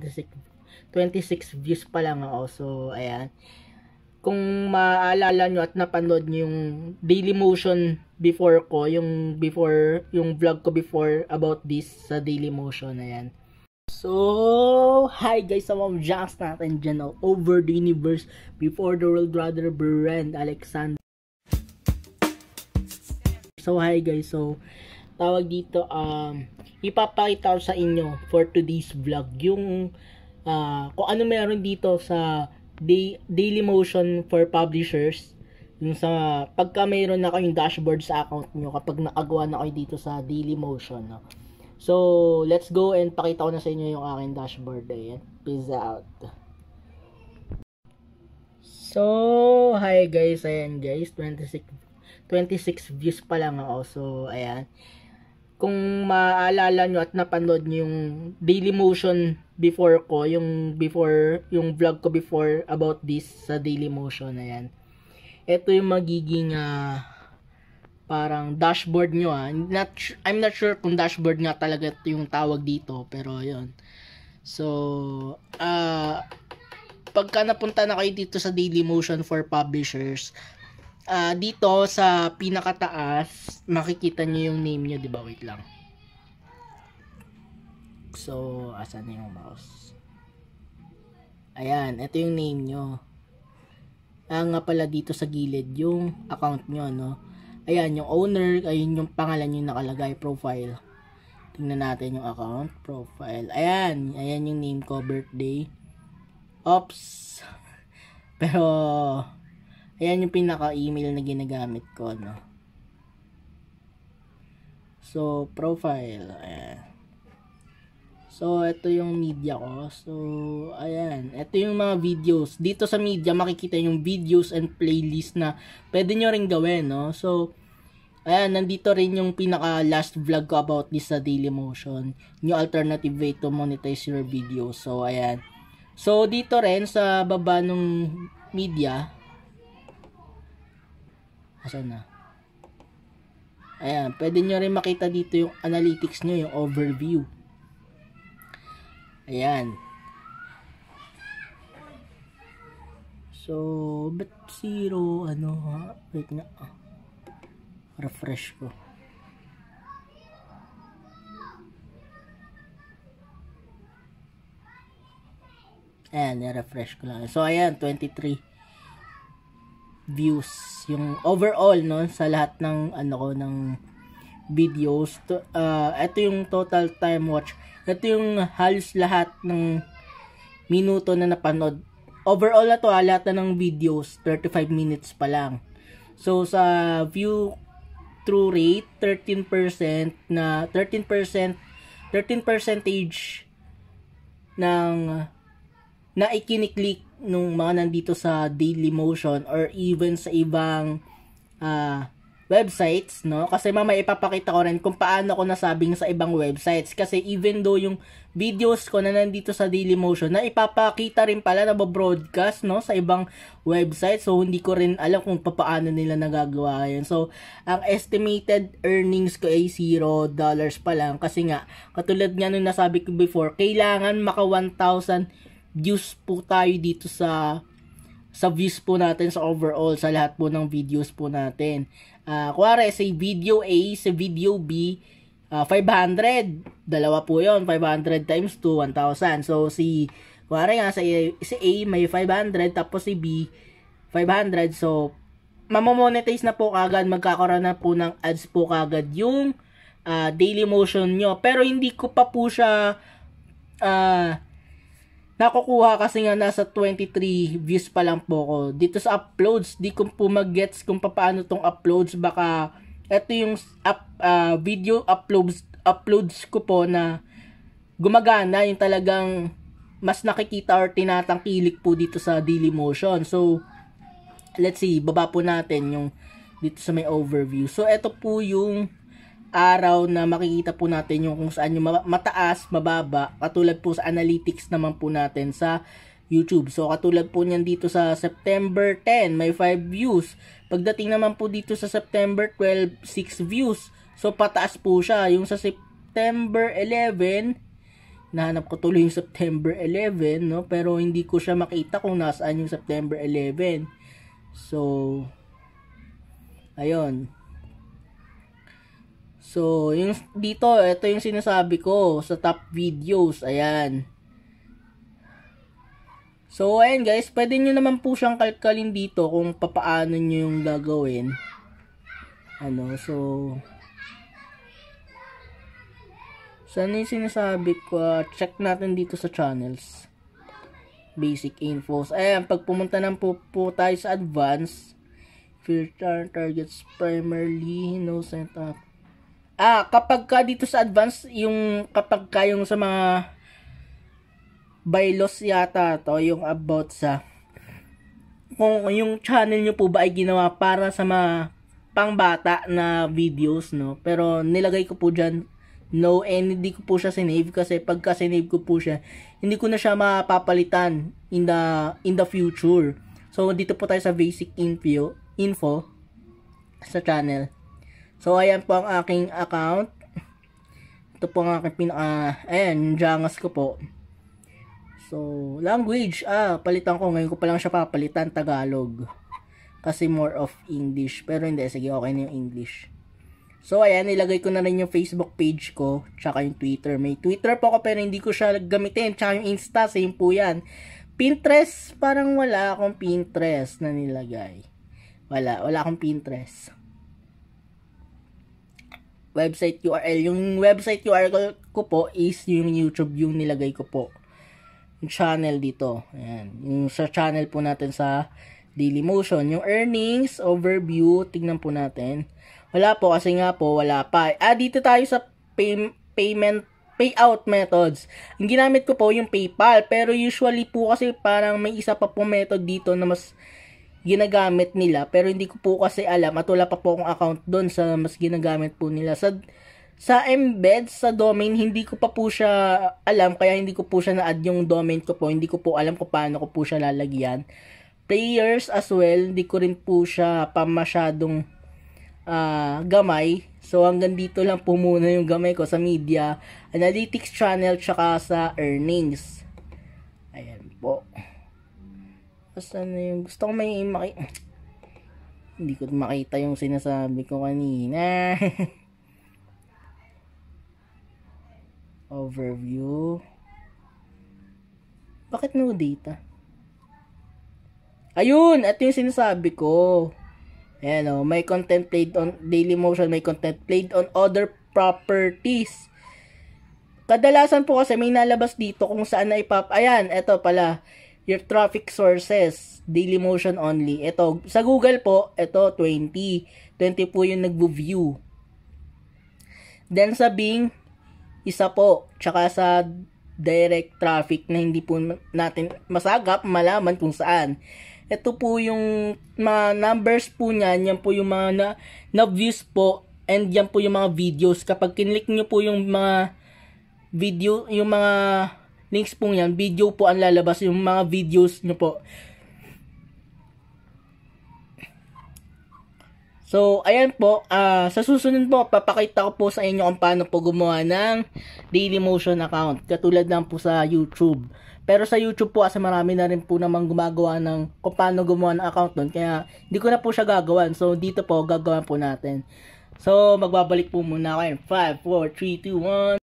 26, 26 views pa lang ako. So, ayan. Kung maaalala nyo at napanood nyo yung daily motion before ko, yung before, yung vlog ko before about this sa daily motion, ayan. So, hi guys, sa mga jacks natin dyan, oh, over the universe, before the world, rather, brand, Alexander. So, hi guys, so, tawag dito, um, ipapakita ko sa inyo for today's vlog yung uh, kung ano meron dito sa day, daily motion for publishers yung sa pagka mayroon na kayong dashboard sa account nyo kapag nakagawa na kayo dito sa daily motion no? so let's go and pakita ko na sa inyo yung aking dashboard ayan peace out so hi guys ayan guys 26 26 views pa lang ako so ayan kung maaalala nyo at napanood nyo yung daily motion before ko, yung before, yung vlog ko before about this sa daily motion, na yan. Ito yung magiging uh, parang dashboard nyo ah. Not, I'm not sure kung dashboard nga talaga yung tawag dito, pero yon So, ah, uh, pagka napunta na kayo dito sa Daily Motion for Publishers, uh, dito sa pinakataas, makikita nyo yung name nyo, diba Wait lang. So, asan na yung mouse? Ayan, ito yung name nyo. Ah, nga pala dito sa gilid yung account nyo, no? Ayan, yung owner, ayun yung pangalan nyo nakalagay, profile. Tingnan natin yung account, profile. Ayan, ayan yung name ko, birthday. oops Pero, Ayan yung pinaka-email na ginagamit ko, no? So, profile. Ayan. So, ito yung media ko. So, ayan. Ito yung mga videos. Dito sa media, makikita yung videos and playlist na pwede nyo rin gawin, no? So, ayan, nandito rin yung pinaka last vlog ko about this sa Dailymotion. New alternative way to monetize your video. So, ayan. So, dito rin sa baba ng media, Asan na? Ayan, pwede nyo rin makita dito yung analytics nyo, yung overview. Ayan. So, but zero, ano ha? Wait nga. Refresh ko. Ayan, na-refresh ko lang. So, ayan, 23 views yung overall no sa lahat ng ano ko ng videos to, uh, ah, ito yung total time watch ito yung halos lahat ng minuto na napanood overall ato to ah, lahat na ng videos 35 minutes pa lang so sa view through rate 13% na 13% 13 percentage ng na ikiniklik nung mga nandito sa Daily Motion or even sa ibang uh, websites, no? Kasi mamaya ipapakita ko rin kung paano ko nasabing sa ibang websites. Kasi even though yung videos ko na nandito sa Daily Motion na ipapakita rin pala na broadcast, no? Sa ibang website. So, hindi ko rin alam kung paano nila nagagawa yun. So, ang estimated earnings ko ay 0 dollars pa lang. Kasi nga, katulad nga nung nasabi ko before, kailangan maka 1,000 views po tayo dito sa sa views po natin sa overall sa lahat po ng videos po natin. Uh, kuwari, sa video A, sa video B, uh, ah, 500. Dalawa po yon 500 times 2, 1,000. So, si, kuwari nga, sa, si A may 500, tapos si B, 500. So, mamomonetize na po kagad, magkakaroon na po ng ads po kagad yung uh, daily motion nyo. Pero hindi ko pa po siya uh, Nakukuha kasi nga nasa 23 views pa lang po ko. Dito sa uploads, di ko po mag-gets kung paano tong uploads. Baka ito yung up, uh, video uploads, uploads ko po na gumagana yung talagang mas nakikita or tinatangkilik po dito sa Daily Motion. So, let's see, baba po natin yung dito sa may overview. So, ito po yung araw na makikita po natin yung kung saan yung mataas, mababa, katulad po sa analytics naman po natin sa YouTube. So katulad po niyan dito sa September 10, may 5 views. Pagdating naman po dito sa September 12, 6 views. So pataas po siya. Yung sa September 11, nahanap ko tuloy yung September 11, no? Pero hindi ko siya makita kung nasaan yung September 11. So ayun. So, yung dito, ito yung sinasabi ko sa top videos. Ayan. So, ayan guys, pwede nyo naman po siyang kalkalin dito kung papaano nyo yung gagawin. Ano, so... Saan yung sinasabi ko? check natin dito sa channels. Basic infos. Ayan, pag pumunta naman po, po tayo sa advanced, filter targets primarily, no, set up Ah, kapag ka dito sa advance, yung kapag ka yung sa mga bylaws yata to, yung about sa kung yung channel nyo po ba ay ginawa para sa mga pangbata na videos, no? Pero nilagay ko po dyan no and hindi ko po siya sinave kasi pagka sinave ko po siya hindi ko na siya mapapalitan in the in the future so dito po tayo sa basic info info sa channel So, ayan po ang aking account. Ito po ang aking pinaka, ayan, Jangas ko po. So, language, ah, palitan ko. Ngayon ko pa lang siya papalitan, Tagalog. Kasi more of English. Pero hindi, sige, okay na yung English. So, ayan, nilagay ko na rin yung Facebook page ko, tsaka yung Twitter. May Twitter po ako, pero hindi ko siya gamitin. Tsaka yung Insta, same po yan. Pinterest, parang wala akong Pinterest na nilagay. Wala, wala akong Pinterest website URL. Yung website URL ko po is yung YouTube yung nilagay ko po. Yung channel dito. Ayan. Yung sa channel po natin sa Daily Motion. Yung earnings, overview, tingnan po natin. Wala po kasi nga po, wala pa. Ah, dito tayo sa pay, payment payout methods. Ang ginamit ko po yung PayPal, pero usually po kasi parang may isa pa po method dito na mas ginagamit nila pero hindi ko po kasi alam at wala pa po akong account doon sa mas ginagamit po nila. Sa, sa embed, sa domain, hindi ko pa po siya alam kaya hindi ko po siya na-add yung domain ko po. Hindi ko po alam kung paano ko po siya lalagyan. Players as well, hindi ko rin po siya pa masyadong uh, gamay. So hanggang dito lang po muna yung gamay ko sa media, analytics channel, tsaka sa earnings. Ayan po. Tapos ano yung gusto ko may maki hindi ko makita yung sinasabi ko kanina. Overview. Bakit no data? Ayun! Ito yung sinasabi ko. Ayan o. Oh, may content played on daily motion. May content played on other properties. Kadalasan po kasi may nalabas dito kung saan na ipap... Ayan, eto pala your traffic sources, daily motion only. Ito, sa Google po, ito 20. 20 po yung nagvo-view. Then sa Bing, isa po. Tsaka sa direct traffic na hindi po natin masagap, malaman kung saan. Ito po yung mga numbers po niyan, yan po yung mga na, na views po and yan po yung mga videos. Kapag kinlik nyo po yung mga video, yung mga links po yan, video po ang lalabas yung mga videos nyo po. So, ayan po, uh, sa susunod po, papakita ko po sa inyo kung paano po gumawa ng daily motion account, katulad lang po sa YouTube. Pero sa YouTube po, kasi marami na rin po namang gumagawa ng kung paano gumawa ng account doon, kaya hindi ko na po siya gagawan. So, dito po, gagawan po natin. So, magbabalik po muna kayo. 5, 4, 3, 2, 1.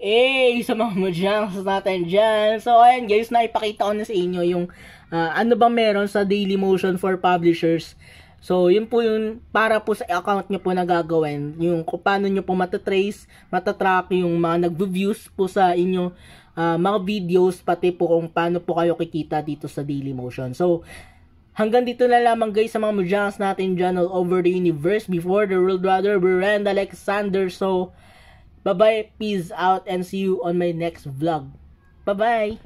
Hey, eh, sa mga mujangs natin dyan. So, ayan guys, naipakita ko na sa inyo yung uh, ano ba meron sa Daily Motion for Publishers. So, yun po yun para po sa account nyo po nagagawin. Yung kung paano nyo po matatrace, matatrack yung mga nag-views po sa inyo uh, mga videos, pati po kung paano po kayo kikita dito sa Daily Motion. So, Hanggang dito na lamang guys sa mga mujangs natin dyan all over the universe before the world brother Brand Alexander. So, Bye-bye, peace out, and see you on my next vlog. Bye-bye!